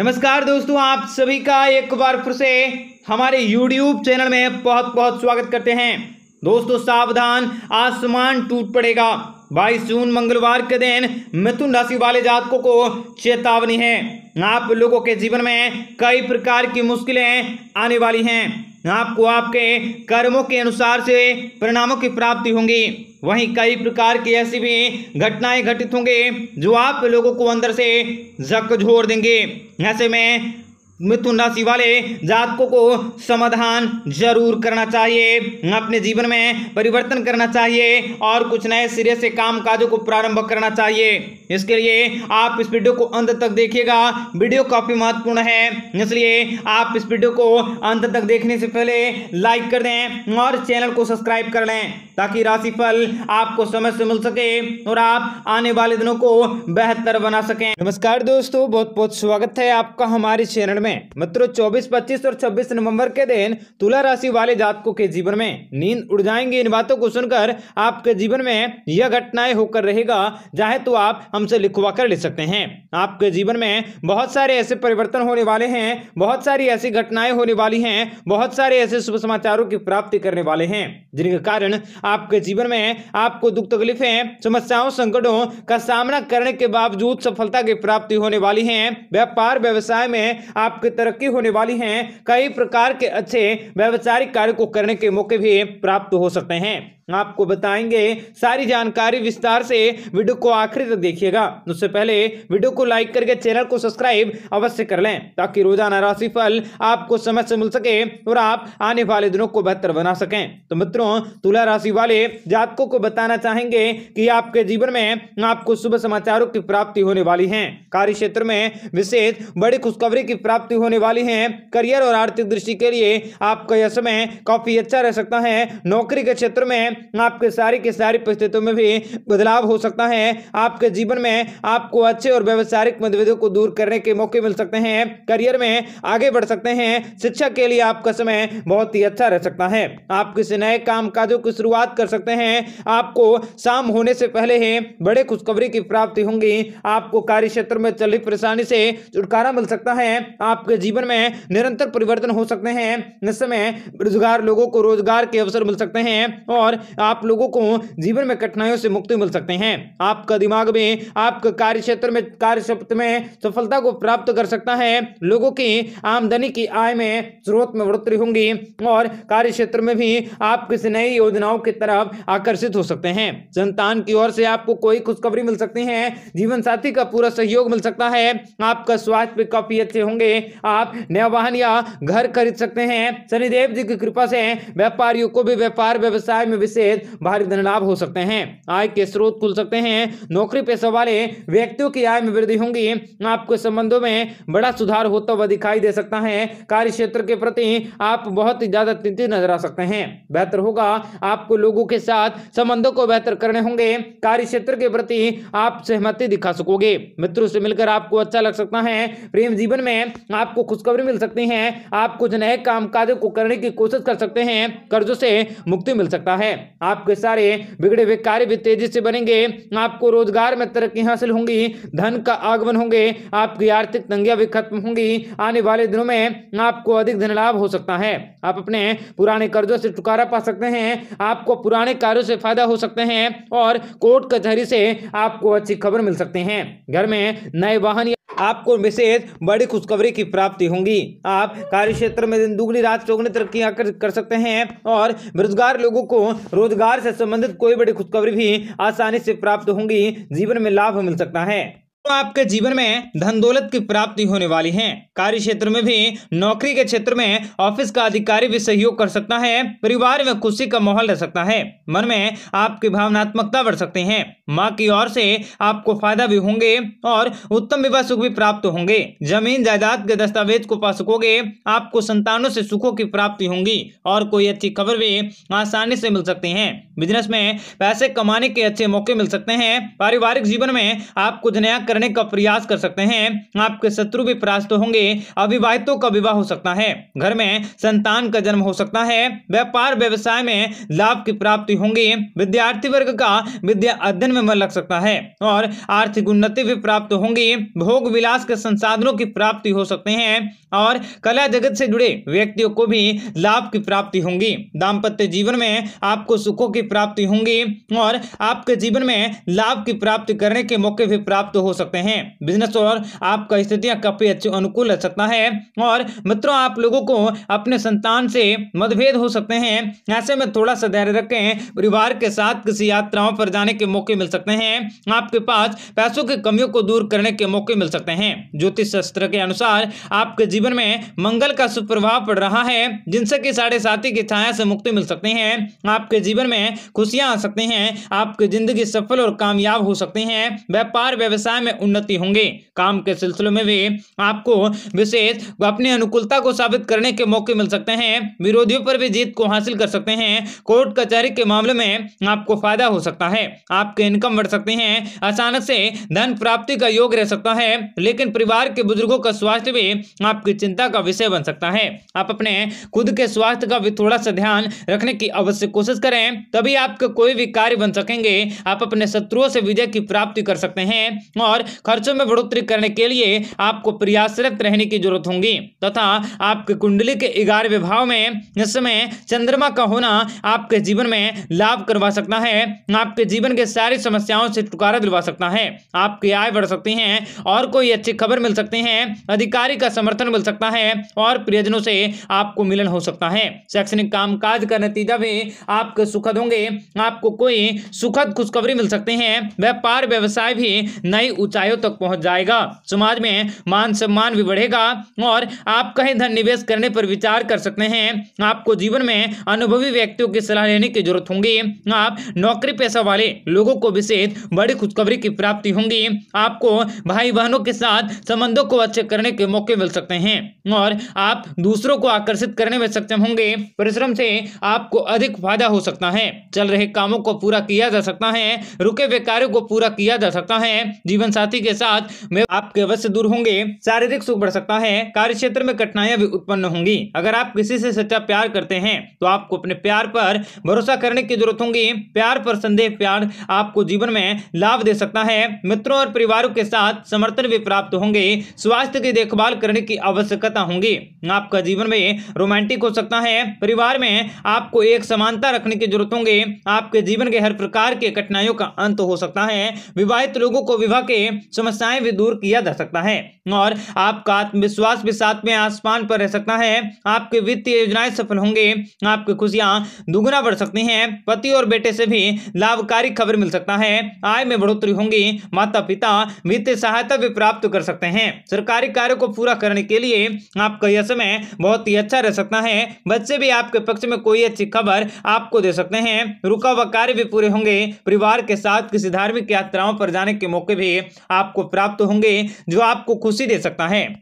नमस्कार दोस्तों आप सभी का एक बार फिर से हमारे YouTube चैनल में बहुत बहुत स्वागत करते हैं दोस्तों सावधान आसमान टूट पड़ेगा बाईस जून मंगलवार के दिन मिथुन राशि वाले जातकों को चेतावनी है आप लोगों के जीवन में कई प्रकार की मुश्किलें आने वाली हैं आपको आपके कर्मों के अनुसार से परिणामों की प्राप्ति होंगी वहीं कई प्रकार की ऐसी भी घटनाएं घटित होंगे जो आप लोगों को अंदर से जक झोर देंगे ऐसे में मिथुन राशि वाले जातकों को समाधान जरूर करना चाहिए अपने जीवन में परिवर्तन करना चाहिए और कुछ नए सिरे से काम काजों को प्रारंभ करना चाहिए इसके लिए आप इस वीडियो को अंत तक देखिएगा वीडियो काफी महत्वपूर्ण है इसलिए आप इस वीडियो को अंत तक देखने से पहले लाइक कर दें और चैनल को सब्सक्राइब कर लें ताकि राशिफल आपको समय से मिल सके और आप आने वाले दिनों को बेहतर बना सकें नमस्कार दोस्तों बहुत बहुत स्वागत है आपका हमारे चैनल में में मित्रों 24, 25 और 26 नवंबर के दिन तुला राशि वाले जातकों के जीवन में नींद उड़ जाएंगी इन बातों को सुनकर आपके जीवन में यह घटनाएं होकर रहेगा चाहे तो आप हमसे लिखवा कर ले सकते हैं आपके जीवन में बहुत सारे ऐसे परिवर्तन होने वाले हैं बहुत सारी ऐसी घटनाएं होने वाली हैं बहुत सारे ऐसे शुभ समाचारों की प्राप्ति करने वाले हैं जिनके कारण आपके जीवन में आपको दुख तकलीफें समस्याओं संकटों का सामना करने के बावजूद सफलता की प्राप्ति होने वाली है व्यापार व्यवसाय में आप आपकी तरक्की होने वाली है कई प्रकार के अच्छे व्यवसायिक कार्य को करने के मौके भी प्राप्त हो सकते हैं आपको बताएंगे सारी जानकारी विस्तार से वीडियो को आखिर तक देखिएगा उससे पहले वीडियो को लाइक करके चैनल को सब्सक्राइब अवश्य कर लें ताकि रोजाना राशिफल आपको समय से मिल सके और आप आने वाले दिनों को बेहतर बना सकें तो मित्रों तुला राशि वाले जातकों को बताना चाहेंगे कि आपके जीवन में आपको शुभ समाचारों की प्राप्ति होने वाली है कार्य क्षेत्र में विशेष बड़ी खुशखबरी की प्राप्ति प्राप्ति होने वाली है करियर और आर्थिक दृष्टि के लिए आपका यह समय काफी अच्छा रह सकता है नौकरी के क्षेत्र में आपके सारी के सारी परिस्थितियों में भी बदलाव हो सकता है आपके जीवन में आपको अच्छे और व्यवसायिक मतभेदों को दूर करने के मौके मिल सकते हैं करियर में आगे बढ़ सकते हैं शिक्षा के लिए आपका समय बहुत ही अच्छा रह सकता है आप किसी नए काम काजों की शुरुआत कर सकते हैं आपको शाम होने से पहले ही बड़े खुशखबरी की प्राप्ति होंगी आपको कार्य क्षेत्र में चल परेशानी से छुटकारा मिल सकता है आप आपके जीवन में निरंतर परिवर्तन हो सकते हैं इस समय रोजगार लोगों को रोजगार के अवसर मिल सकते हैं और आप लोगों को जीवन में कठिनाइयों से मुक्ति मिल सकते हैं आपका दिमाग में आपके कार्य क्षेत्र में कार्य क्षेत्र में सफलता को प्राप्त कर सकता है लोगों की आमदनी की आय में स्रोत में बढ़ोतरी होंगी और कार्य क्षेत्र में भी आप किसी नई योजनाओं की तरफ आकर्षित हो सकते हैं संतान की ओर से आपको कोई खुशखबरी मिल सकती है जीवन साथी का पूरा सहयोग मिल सकता है आपका स्वास्थ्य भी काफी अच्छे होंगे आप नया वाहन या घर खरीद सकते हैं शनिदेव जी की कृपा से व्यापारियों को भी व्यापार व्यवसाय में विशेष भारी धन लाभ हो सकते हैं आय के स्रोत खुल सकते हैं नौकरी पेशा वाले व्यक्तियों की आय में वृद्धि होंगी आपके संबंधों में बड़ा सुधार होता हुआ दिखाई दे सकता है कार्य क्षेत्र के प्रति आप बहुत ही ज्यादा चिंतित नजर आ सकते हैं बेहतर होगा आपको लोगों के साथ संबंधों को बेहतर करने होंगे कार्य क्षेत्र के प्रति आप सहमति दिखा सकोगे मित्रों से मिलकर आपको अच्छा लग सकता है प्रेम जीवन में आपको खुशखबरी मिल सकती है आप कुछ नए काम काज को करने की कोशिश कर सकते हैं कर्जों से मुक्ति मिल सकता है आपके सारे बिगड़े हुए कार्य भी तेजी से बनेंगे आपको रोजगार में तरक्की हासिल होंगी धन का आगमन होंगे आपकी आर्थिक तंगियां भी खत्म होंगी आने वाले दिनों में आपको अधिक धन लाभ हो सकता है आप अपने पुराने कर्जों से छुटकारा पा सकते हैं आपको पुराने कार्यों से फायदा हो सकते हैं और कोर्ट कचहरी से आपको अच्छी खबर मिल सकती है घर में नए वाहन आपको विशेष बड़ी खुशखबरी की प्राप्ति होगी आप कार्य क्षेत्र में दिन दुगनी रात चौगनी तरक्की कर, कर सकते हैं और बेरोजगार लोगों को रोजगार से संबंधित कोई बड़ी खुशखबरी भी आसानी से प्राप्त होंगी जीवन में लाभ मिल सकता है तो आपके जीवन में धन दौलत की प्राप्ति होने वाली है कार्य क्षेत्र में भी नौकरी के क्षेत्र में ऑफिस का अधिकारी भी सहयोग कर सकता है परिवार में खुशी का माहौल रह सकता है मन में आपकी भावनात्मकता बढ़ सकते हैं माँ की ओर से आपको फायदा भी होंगे और उत्तम विवाह सुख भी प्राप्त होंगे जमीन जायदाद के दस्तावेज को पा सकोगे आपको संतानों से सुखों की प्राप्ति होंगी और कोई अच्छी खबर भी आसानी से मिल सकती है बिजनेस में पैसे कमाने के अच्छे मौके मिल सकते हैं पारिवारिक जीवन में आपको नया कर करने का प्रयास कर सकते हैं आपके शत्रु भी परास्त होंगे अविवाहितों का विवाह हो सकता है घर में संतान का जन्म हो सकता है व्यापार व्यवसाय में लाभ की प्राप्ति होंगी विद्यार्थी वर्ग का विद्या अध्ययन में मन लग सकता है और आर्थिक उन्नति भी प्राप्त होंगी भोग विलास के संसाधनों की प्राप्ति हो सकते हैं और कला जगत से जुड़े व्यक्तियों को भी लाभ की प्राप्ति होंगी दाम्पत्य जीवन में आपको सुखों की प्राप्ति होंगी और आपके जीवन में लाभ की प्राप्ति करने के मौके भी प्राप्त हो सकते सकते हैं बिजनेस और आपका स्थितियाँ काफी अच्छी अनुकूल रह सकता है और मित्रों आप लोगों को अपने संतान से मतभेद हो सकते हैं ऐसे में थोड़ा सा धैर्य रखें परिवार के साथ किसी यात्राओं पर जाने के मौके मिल सकते हैं आपके पास पैसों की कमियों को दूर करने के मौके मिल सकते हैं ज्योतिष शास्त्र के अनुसार आपके जीवन में मंगल का सुप्रभाव पड़ रहा है जिनसे कि साढ़े साथी की छाया से मुक्ति मिल सकती है आपके जीवन में खुशियां आ सकती हैं आपकी जिंदगी सफल और कामयाब हो सकती है व्यापार व्यवसाय में उन्नति होंगे काम के सिलसिले में भी आपको विशेष अपनी अनुकूलता को साबित करने के मौके मिल सकते हैं विरोधियों पर भी जीत को हासिल कर सकते हैं कोर्ट कचहरी के मामले में आपको फायदा हो सकता है आपके इनकम बढ़ सकते हैं अचानक से धन प्राप्ति का योग रह सकता है लेकिन परिवार के बुजुर्गों का स्वास्थ्य भी आपकी चिंता का विषय बन सकता है आप अपने खुद के स्वास्थ्य का भी थोड़ा सा ध्यान रखने की अवश्य कोशिश करें तभी आपके कोई भी कार्य बन सकेंगे आप अपने शत्रुओं से विजय की प्राप्ति कर सकते हैं और और खर्चों में बढ़ोतरी करने के लिए आपको प्रयासरत रहने की जरूरत होगी तथा आपके कुंडली के ग्यारहवें भाव में इस समय चंद्रमा का होना आपके जीवन में लाभ करवा सकता है आपके जीवन के सारी समस्याओं से छुटकारा दिलवा सकता है आपकी आय बढ़ सकती है और कोई अच्छी खबर मिल सकती है अधिकारी का समर्थन मिल सकता है और प्रियजनों से आपको मिलन हो सकता है शैक्षणिक कामकाज का नतीजा भी आपके सुखद होंगे आपको कोई सुखद खुशखबरी मिल सकती है व्यापार व्यवसाय भी नई ऊंचाइयों तक पहुंच जाएगा समाज में मान सम्मान भी बढ़ेगा और आप कहीं धन निवेश करने पर विचार कर सकते हैं आपको जीवन में अनुभवी व्यक्तियों की सलाह लेने की जरूरत होगी आप नौकरी पैसा वाले लोगों को विशेष बड़ी खुशखबरी की प्राप्ति होंगी आपको भाई बहनों के साथ संबंधों को अच्छे करने के मौके मिल सकते हैं और आप दूसरों को आकर्षित करने में सक्षम होंगे परिश्रम से आपको अधिक फायदा हो सकता है चल रहे कामों को पूरा किया जा सकता है रुके हुए कार्यों को पूरा किया जा सकता है जीवन साथी के साथ में आपके अवश्य दूर होंगे शारीरिक सुख बढ़ सकता है कार्य क्षेत्र में कठिनाइयां भी उत्पन्न होंगी अगर आप किसी से सच्चा प्यार करते हैं तो आपको अपने प्यार पर भरोसा करने की जरूरत होगी प्यार पर संदेह प्यार आपको जीवन में लाभ दे सकता है मित्रों और परिवारों के साथ समर्थन भी प्राप्त होंगे स्वास्थ्य की देखभाल करने की आवश्यकता होंगी आपका जीवन में रोमांटिक हो सकता है परिवार में आपको एक समानता रखने की जरूरत होंगी आपके जीवन के हर प्रकार के कठिनाइयों का अंत हो सकता है विवाहित लोगों को विवाह के में समस्याएं भी दूर किया जा सकता है और आपका आत्मविश्वास भी साथ में आसमान पर रह सकता है आपके वित्तीय योजनाएं सफल होंगे आपकी खुशियां दुगुना बढ़ सकती हैं पति और बेटे से भी लाभकारी खबर मिल सकता है आय में बढ़ोतरी होंगी माता पिता वित्तीय सहायता भी प्राप्त कर सकते हैं सरकारी कार्य को पूरा करने के लिए आपका यह समय बहुत ही अच्छा रह सकता है बच्चे भी आपके पक्ष में कोई अच्छी खबर आपको दे सकते हैं रुका हुआ कार्य भी पूरे होंगे परिवार के साथ किसी धार्मिक यात्राओं पर जाने के मौके भी आपको प्राप्त होंगे जो आपको खुशी दे सकता है